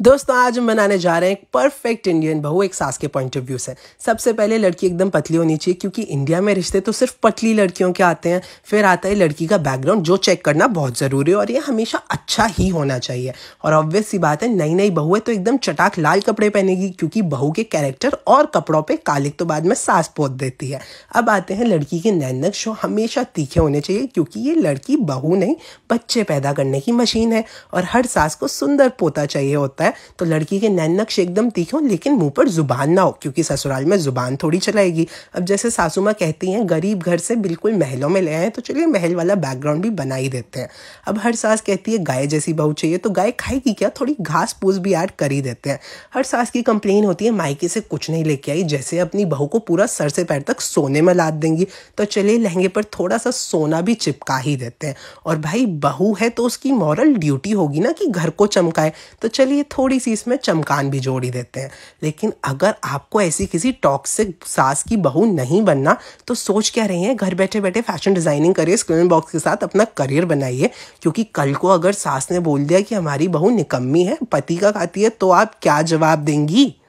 दोस्तों आज हम बनाने जा रहे हैं एक परफेक्ट इंडियन बहू एक सास के पॉइंट ऑफ व्यू से सबसे पहले लड़की एकदम पतली होनी चाहिए क्योंकि इंडिया में रिश्ते तो सिर्फ पतली लड़कियों के आते हैं फिर आता है लड़की का बैकग्राउंड जो चेक करना बहुत ज़रूरी है और ये हमेशा अच्छा ही होना चाहिए और ऑब्वियस सी बात है नई नई बहू है तो एकदम चटाक लाल कपड़े पहनेगी क्योंकि बहू के कैरेक्टर और कपड़ों पर कालिक तो बाद में सास पोत देती है अब आते हैं लड़की के नैनक शो हमेशा तीखे होने चाहिए क्योंकि ये लड़की बहू नहीं बच्चे पैदा करने की मशीन है और हर सास को सुंदर पोता चाहिए होता होता है तो लड़की के नैन नक्श एकदम तीखे हों लेकिन मुंह पर जुबान ना हो क्योंकि ससुराल में जुबान थोड़ी चलाएगी अब जैसे सासू माँ कहती हैं गरीब घर से बिल्कुल महलों में ले आए तो चलिए महल वाला बैकग्राउंड भी बना ही देते हैं अब हर सास कहती है गाय जैसी बहू चाहिए तो गाय खाएगी क्या थोड़ी घास फूस भी ऐड कर ही देते हैं हर सास की कंप्लेन होती है मायके से कुछ नहीं लेके आई जैसे अपनी बहू को पूरा सर से पैर तक सोने में लाद देंगी तो चलिए लहंगे पर थोड़ा सा सोना भी चिपका ही देते हैं और भाई बहू है तो उसकी मॉरल ड्यूटी होगी ना कि घर को चमकाए तो चलिए थोड़ी सी इसमें चमकान भी जोड़ ही देते हैं लेकिन अगर आपको ऐसी किसी टॉक्सिक सास की बहू नहीं बनना तो सोच क्या रही हैं घर बैठे बैठे फैशन डिज़ाइनिंग करिए स्क्रीन बॉक्स के साथ अपना करियर बनाइए क्योंकि कल को अगर सास ने बोल दिया कि हमारी बहू निकम्मी है पति का खाती है तो आप क्या जवाब देंगी